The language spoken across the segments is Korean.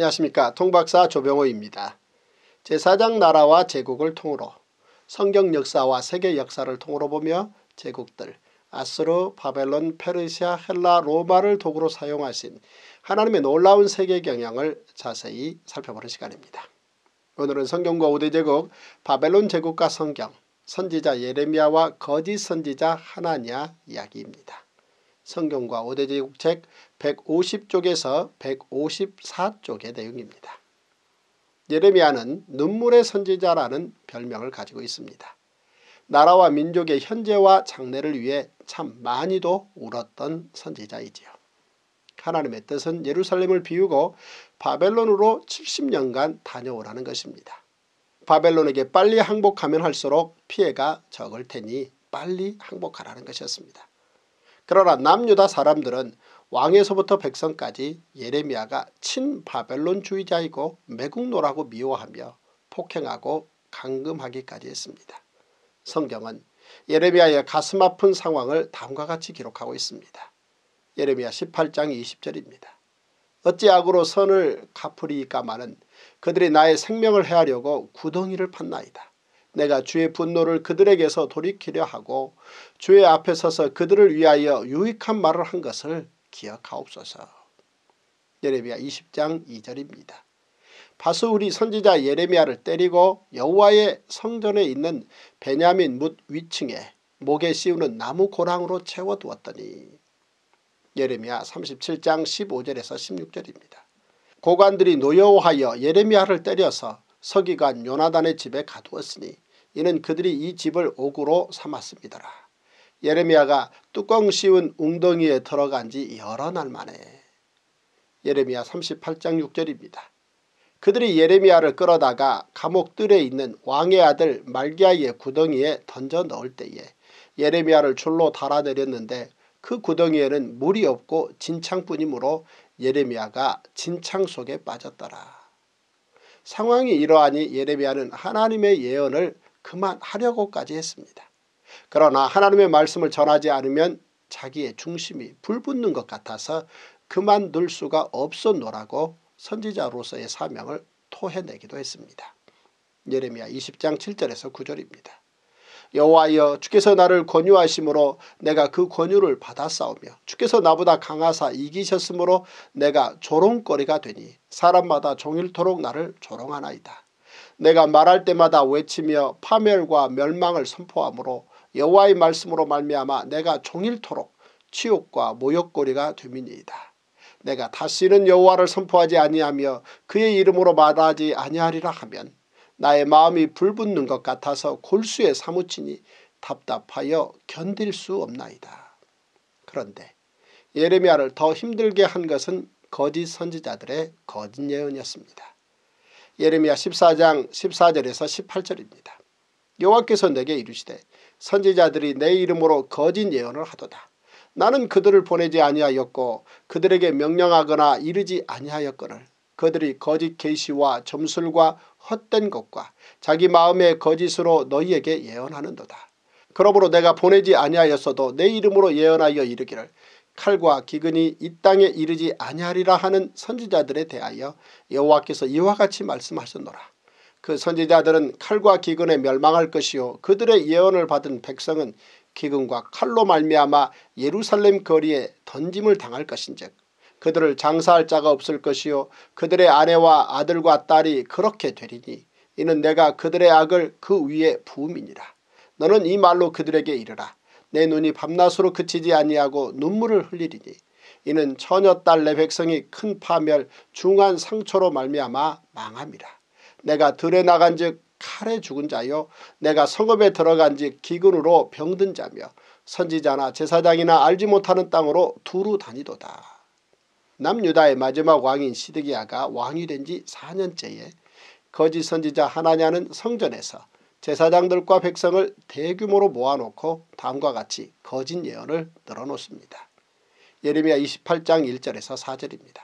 안녕하십니까 통박사 조병호입니다. 제4장 나라와 제국을 통으로 성경 역사와 세계 역사를 통으로 보며 제국들 아스르, 바벨론, 페르시아, 헬라, 로마를 도구로 사용하신 하나님의 놀라운 세계 경향을 자세히 살펴보는 시간입니다. 오늘은 성경과 오대제국, 바벨론 제국과 성경, 선지자 예레미야와 거짓 선지자 하나냐 이야기입니다. 성경과 오대제국책 150쪽에서 154쪽의 내용입니다. 예레미야는 눈물의 선지자라는 별명을 가지고 있습니다. 나라와 민족의 현재와 장래를 위해 참 많이도 울었던 선지자이지요. 하나님의 뜻은 예루살렘을 비우고 바벨론으로 70년간 다녀오라는 것입니다. 바벨론에게 빨리 항복하면 할수록 피해가 적을 테니 빨리 항복하라는 것이었습니다. 그러나 남유다 사람들은 왕에서부터 백성까지 예레미야가 친바벨론주의자이고 매국노라고 미워하며 폭행하고 감금하기까지 했습니다. 성경은 예레미야의 가슴 아픈 상황을 다음과 같이 기록하고 있습니다. 예레미야 18장 20절입니다. 어찌 악으로 선을 갚으리까마는 그들이 나의 생명을 해하려고 구덩이를 판나이다 내가 주의 분노를 그들에게서 돌이키려 하고 주의 앞에 서서 그들을 위하여 유익한 말을 한 것을 기억하옵소서. 예레미야 20장 2절입니다. 바스울이 선지자 예레미야를 때리고 여호와의 성전에 있는 베냐민 뭇 위층에 목에 씌우는 나무 고랑으로 채워두었더니 예레미야 37장 15절에서 16절입니다. 고관들이 노여워하여 예레미야를 때려서 서기관 요나단의 집에 가두었으니 이는 그들이 이 집을 옥으로 삼았습니다라. 예레미야가 뚜껑 씌운 웅덩이에 들어간 지 여러 날 만에 예레미야 38장 6절입니다. 그들이 예레미야를 끌어다가 감옥 뜰에 있는 왕의 아들 말기야의 구덩이에 던져 넣을 때에 예레미야를 줄로 달아내렸는데 그 구덩이에는 물이 없고 진창뿐이므로 예레미야가 진창 속에 빠졌더라. 상황이 이러하니 예레미야는 하나님의 예언을 그만하려고까지 했습니다. 그러나 하나님의 말씀을 전하지 않으면 자기의 중심이 불붙는 것 같아서 그만둘 수가 없었노라고 선지자로서의 사명을 토해내기도 했습니다. 예레미야 20장 7절에서 9절입니다. 여호와여 주께서 나를 권유하심으로 내가 그 권유를 받았사오며 주께서 나보다 강하사 이기셨으므로 내가 조롱거리가 되니 사람마다 종일토록 나를 조롱하나이다. 내가 말할 때마다 외치며 파멸과 멸망을 선포함으로 여호와의 말씀으로 말미암아 내가 종일토록 치욕과 모욕거리가 되민니이다 내가 다시는 여호와를 선포하지 아니하며 그의 이름으로 말하지 아니하리라 하면 나의 마음이 불붙는 것 같아서 골수에 사무치니 답답하여 견딜 수 없나이다. 그런데 예레미야를 더 힘들게 한 것은 거짓 선지자들의 거짓 예언이었습니다. 예레미야 14장 14절에서 18절입니다. 여호와께서 내게 이르시되 선지자들이 내 이름으로 거짓 예언을 하도다. 나는 그들을 보내지 아니하였고 그들에게 명령하거나 이르지 아니하였거늘 그들이 거짓 계시와 점술과 헛된 것과 자기 마음의 거짓으로 너희에게 예언하는도다. 그러므로 내가 보내지 아니하였어도 내 이름으로 예언하여 이르기를 칼과 기근이 이 땅에 이르지 아니하리라 하는 선지자들에 대하여 여호와께서 이와 같이 말씀하셨노라. 그 선지자들은 칼과 기근에 멸망할 것이요 그들의 예언을 받은 백성은 기근과 칼로 말미암아 예루살렘 거리에 던짐을 당할 것인즉 그들을 장사할 자가 없을 것이요 그들의 아내와 아들과 딸이 그렇게 되리니 이는 내가 그들의 악을 그 위에 부음이니라. 너는 이 말로 그들에게 이르라. 내 눈이 밤낮으로 그치지 아니하고 눈물을 흘리리니 이는 처녀 딸 내 백성이 큰 파멸 중한 상처로 말미암아 망함이라. 내가 들에 나간 즉 칼에 죽은 자요 내가 성읍에 들어간 즉 기근으로 병든 자며 선지자나 제사장이나 알지 못하는 땅으로 두루 다니도다. 남유다의 마지막 왕인 시드기야가 왕이 된 지 4년째에 거짓 선지자 하나냐는 성전에서 제사장들과 백성을 대규모로 모아놓고 다음과 같이 거짓 예언을 늘어놓습니다. 예레미야 28장 1절에서 4절입니다.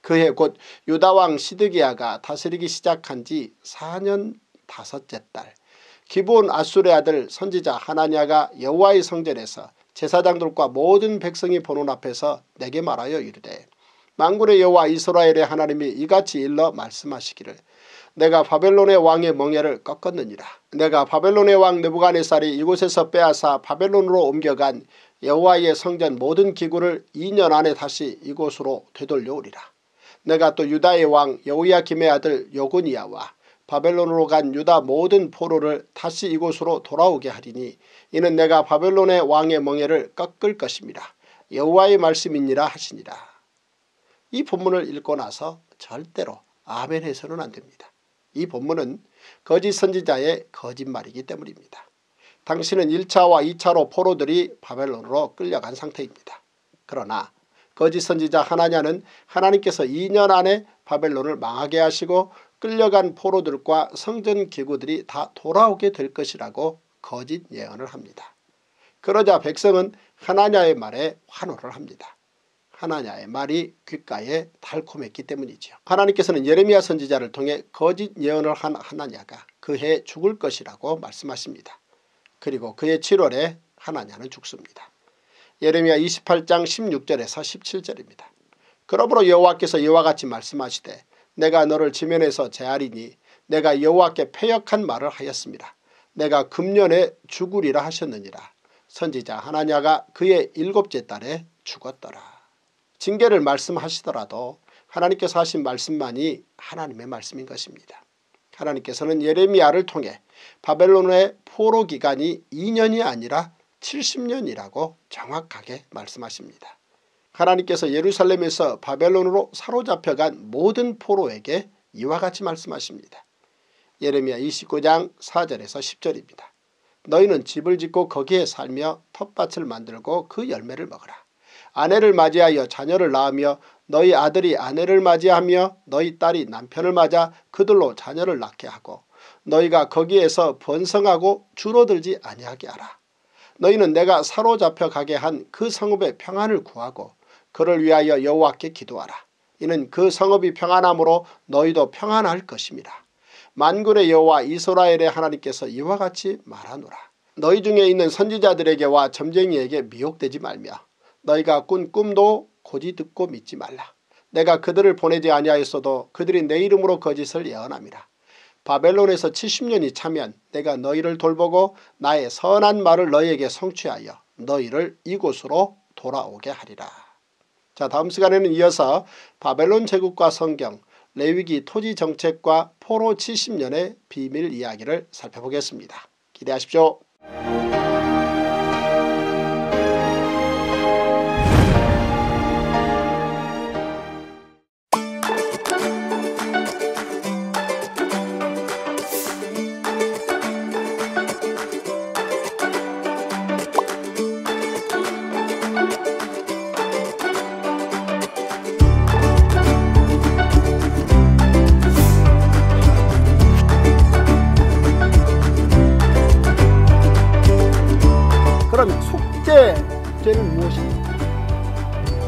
그해 곧 유다왕 시드기야가 다스리기 시작한 지 4년 다섯째 달 기본 아수르의 아들 선지자 하나냐가 여호와의 성전에서 제사장들과 모든 백성이 보는 앞에서 내게 말하여 이르되 망군의 여호와 이스라엘의 하나님이 이같이 일러 말씀하시기를 내가 바벨론의 왕의 멍에를 꺾었느니라. 내가 바벨론의 왕 느부갓네살이 이곳에서 빼앗아 바벨론으로 옮겨간 여호와의 성전 모든 기구를 2년 안에 다시 이곳으로 되돌려오리라. 내가 또 유다의 왕 여호야김의 아들 요고니아와 바벨론으로 간 유다 모든 포로를 다시 이곳으로 돌아오게 하리니 이는 내가 바벨론의 왕의 멍에를 꺾을 것입니다. 여호와의 말씀이니라 하시니라. 이 본문을 읽고 나서 절대로 아멘 해서는 안됩니다. 이 본문은 거짓 선지자의 거짓말이기 때문입니다. 당신은 1차와 2차로 포로들이 바벨론으로 끌려간 상태입니다. 그러나 거짓 선지자 하나냐는 하나님께서 2년 안에 바벨론을 망하게 하시고 끌려간 포로들과 성전 기구들이 다 돌아오게 될 것이라고 거짓 예언을 합니다. 그러자 백성은 하나냐의 말에 환호를 합니다. 하나냐의 말이 귓가에 달콤했기 때문이죠 하나님께서는 예레미야 선지자를 통해 거짓 예언을 한 하나냐가 그해 죽을 것이라고 말씀하십니다. 그리고 그해 7월에 하나냐는 죽습니다. 예레미야 28장 16절에서 17절입니다. 그러므로 여호와께서 여호와 같이 말씀하시되 내가 너를 지면에서 제하리니 내가 여호와께 패역한 말을 하였습니다. 내가 금년에 죽으리라 하셨느니라. 선지자 하나냐가 그의 일곱째 딸에 죽었더라. 징계를 말씀하시더라도 하나님께서 하신 말씀만이 하나님의 말씀인 것입니다. 하나님께서는 예레미야를 통해 바벨론의 포로 기간이 2년이 아니라 70년이라고 정확하게 말씀하십니다. 하나님께서 예루살렘에서 바벨론으로 사로잡혀간 모든 포로에게 이와 같이 말씀하십니다. 예레미야 29장 4절에서 10절입니다. 너희는 집을 짓고 거기에 살며 텃밭을 만들고 그 열매를 먹어라. 아내를 맞이하여 자녀를 낳으며 너희 아들이 아내를 맞이하며 너희 딸이 남편을 맞아 그들로 자녀를 낳게 하고 너희가 거기에서 번성하고 줄어들지 아니하게 하라. 너희는 내가 사로잡혀 가게 한 그 성읍의 평안을 구하고 그를 위하여 여호와께 기도하라. 이는 그 성읍이 평안함으로 너희도 평안할 것입니다. 만군의 여호와 이스라엘의 하나님께서 이와 같이 말하노라. 너희 중에 있는 선지자들에게와 점쟁이에게 미혹되지 말며 너희가 꾼 꿈도 고지 듣고 믿지 말라. 내가 그들을 보내지 아니하였어도 그들이 내 이름으로 거짓을 예언합니다 바벨론에서 70년이 차면 내가 너희를 돌보고 나의 선한 말을 너희에게 성취하여 너희를 이곳으로 돌아오게 하리라. 자 다음 시간에는 이어서 바벨론 제국과 성경, 레위기 토지 정책과 포로 70년의 비밀 이야기를 살펴보겠습니다. 기대하십시오.